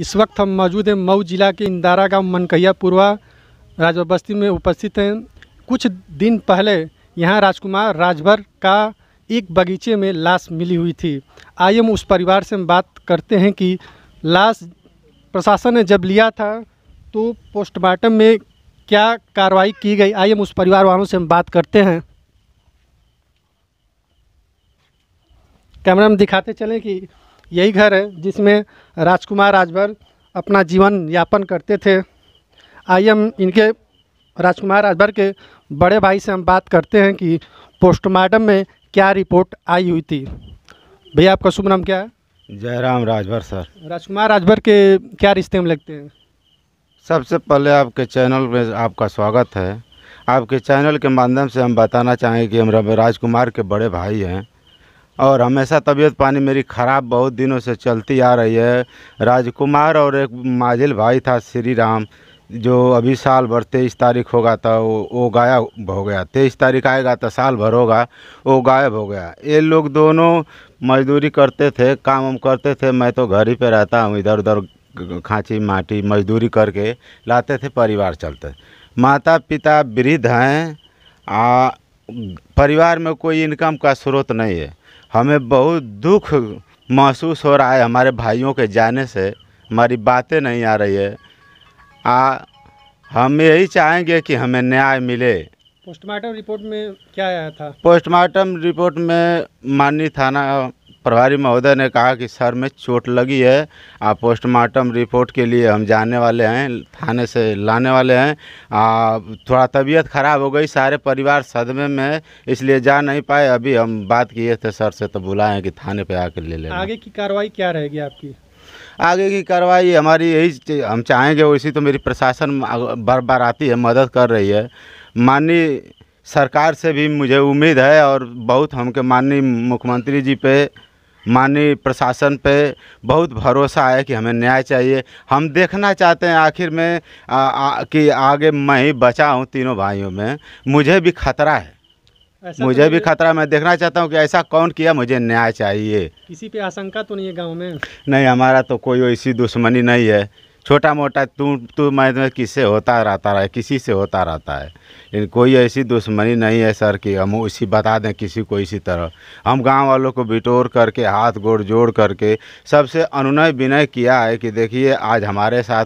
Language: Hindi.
इस वक्त हम मौजूद हैं मऊ जिला के इंदारा गांव मनकैया पुरवा राजवा बस्ती में उपस्थित हैं कुछ दिन पहले यहाँ राजकुमार राजभर का एक बगीचे में लाश मिली हुई थी आइए हम उस परिवार से हम बात करते हैं कि लाश प्रशासन ने जब लिया था तो पोस्टमार्टम में क्या कार्रवाई की गई आइए हम उस परिवार वालों से हम बात करते हैं कैमरा में दिखाते चलें कि यही घर है जिसमें राजकुमार राजभर अपना जीवन यापन करते थे आइए हम इनके राजकुमार राजभर के बड़े भाई से हम बात करते हैं कि पोस्टमार्टम में क्या रिपोर्ट आई हुई थी भैया आपका शुभ नाम क्या है जयराम राजभर सर राजकुमार राजभर के क्या रिश्ते में लगते हैं सबसे पहले आपके चैनल में आपका स्वागत है आपके चैनल के माध्यम से हम बताना चाहेंगे कि हम राजकुमार के बड़े भाई हैं और हमेशा तबीयत पानी मेरी ख़राब बहुत दिनों से चलती आ रही है राजकुमार और एक माजिल भाई था श्री राम जो अभी साल भर तेईस तारीख होगा तो वो गायब हो गया तेईस तारीख आएगा तो साल भर होगा वो गायब हो गया ये लोग दोनों मजदूरी करते थे काम हम करते थे मैं तो घर ही पे रहता हूँ इधर उधर खाँची माटी मजदूरी करके लाते थे परिवार चलते माता पिता वृद्ध हैं आ परिवार में कोई इनकम का स्रोत नहीं है हमें बहुत दुख महसूस हो रहा है हमारे भाइयों के जाने से हमारी बातें नहीं आ रही है आ हम यही चाहेंगे कि हमें न्याय मिले पोस्टमार्टम रिपोर्ट में क्या आया था पोस्टमार्टम रिपोर्ट में माननीय थाना प्रभारी महोदय ने कहा कि सर में चोट लगी है आप पोस्टमार्टम रिपोर्ट के लिए हम जाने वाले हैं थाने से लाने वाले हैं आ, थोड़ा तबीयत ख़राब हो गई सारे परिवार सदमे में है इसलिए जा नहीं पाए अभी हम बात किए थे सर से तो हैं कि थाने पे आकर ले लें आगे की कार्रवाई क्या रहेगी आपकी आगे की कार्रवाई हमारी यही हम चाहेंगे वैसी तो मेरी प्रशासन बार बार आती है मदद कर रही है माननीय सरकार से भी मुझे उम्मीद है और बहुत हमके माननीय मुख्यमंत्री जी पे माननीय प्रशासन पे बहुत भरोसा है कि हमें न्याय चाहिए हम देखना चाहते हैं आखिर में आ, आ, कि आगे मैं ही बचा हूँ तीनों भाइयों में मुझे भी खतरा है तो मुझे तो भी खतरा मैं देखना चाहता हूँ कि ऐसा कौन किया मुझे न्याय चाहिए किसी पे आशंका तो नहीं है गांव में नहीं हमारा तो कोई ऐसी दुश्मनी नहीं है छोटा मोटा तू तू मैं मैं किससे होता रहता है किसी से होता रहता है लेकिन कोई ऐसी दुश्मनी नहीं है सर कि हम उसी बता दें किसी को इसी तरह हम गांव वालों को बिटोर करके हाथ गोड़ जोड़ करके सबसे अनुनय विनय किया है कि देखिए आज हमारे साथ